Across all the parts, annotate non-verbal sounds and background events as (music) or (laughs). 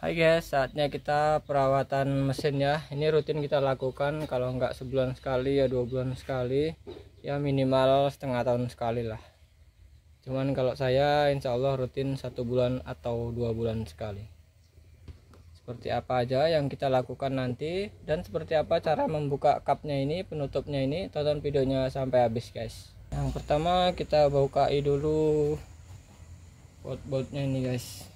Hai guys, saatnya kita perawatan mesin ya. Ini rutin kita lakukan kalau nggak sebulan sekali ya dua bulan sekali, ya minimal setengah tahun sekali lah. Cuman kalau saya insya Allah rutin satu bulan atau dua bulan sekali. Seperti apa aja yang kita lakukan nanti dan seperti apa cara membuka kapnya ini, penutupnya ini, tonton videonya sampai habis guys. Yang pertama kita buka bukai dulu baut-bautnya ini guys.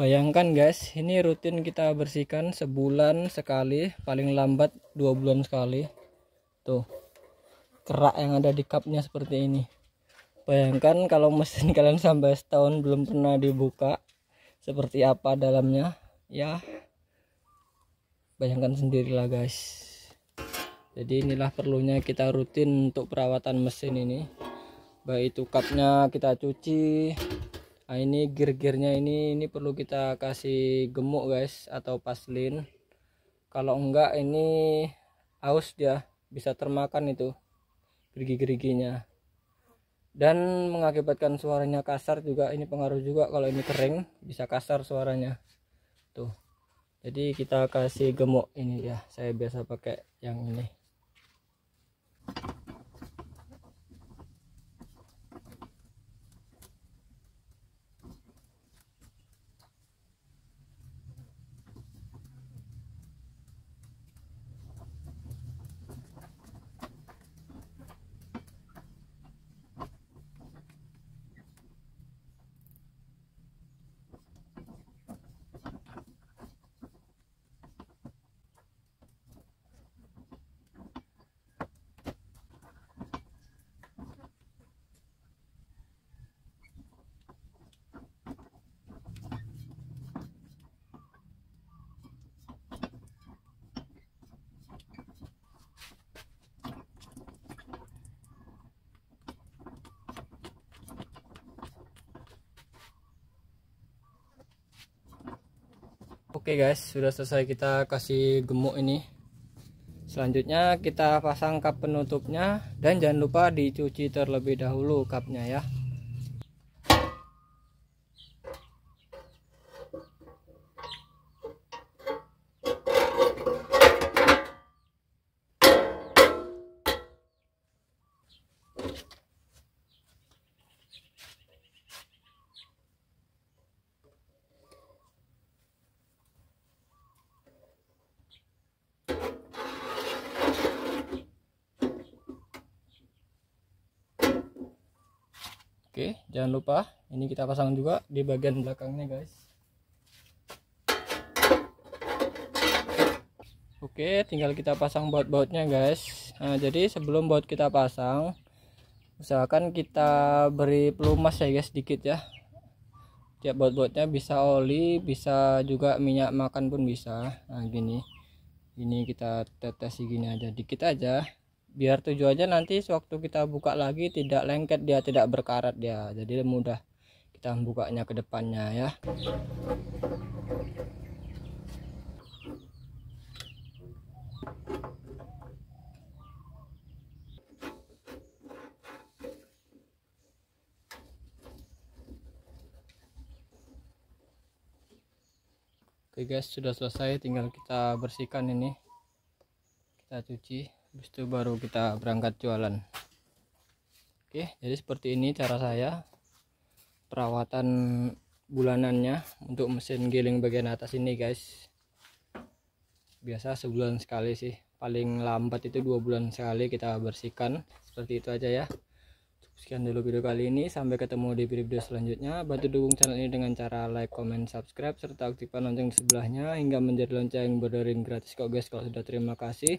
Bayangkan guys, ini rutin kita bersihkan sebulan sekali, paling lambat dua bulan sekali. Tuh, kerak yang ada di cupnya seperti ini. Bayangkan kalau mesin (laughs) kalian sampai setahun belum pernah dibuka, seperti apa dalamnya? Ya, bayangkan sendirilah guys. Jadi inilah perlunya kita rutin untuk perawatan mesin ini. Baik itu cupnya kita cuci, nah, ini gear-gearnya ini ini perlu kita kasih gemuk guys atau paslin kalau enggak ini aus dia bisa termakan itu gerigi-geriginya dan mengakibatkan suaranya kasar juga ini pengaruh juga kalau ini kering bisa kasar suaranya tuh jadi kita kasih gemuk ini ya saya biasa pakai yang ini Oke guys, sudah selesai kita kasih gemuk ini. Selanjutnya kita pasang kap penutupnya dan jangan lupa dicuci terlebih dahulu kapnya ya. Oke, jangan lupa ini kita pasang juga di bagian belakangnya, guys. Oke, tinggal kita pasang baut-bautnya, guys. Nah, jadi sebelum baut kita pasang, usahakan kita beri pelumas ya, guys, sedikit ya. Tiap baut-bautnya bisa oli, bisa juga minyak makan pun bisa. Nah, gini. Ini kita tetesi gini aja, dikit aja biar tujuannya nanti sewaktu kita buka lagi tidak lengket dia tidak berkarat dia jadi mudah kita bukanya ke depannya ya Oke guys sudah selesai tinggal kita bersihkan ini kita cuci habis itu baru kita berangkat jualan oke jadi seperti ini cara saya perawatan bulanannya untuk mesin giling bagian atas ini guys biasa sebulan sekali sih paling lambat itu dua bulan sekali kita bersihkan seperti itu aja ya sekian dulu video kali ini sampai ketemu di video selanjutnya bantu dukung channel ini dengan cara like, comment, subscribe serta aktifkan lonceng di sebelahnya hingga menjadi lonceng berdering gratis kok guys kalau sudah terima kasih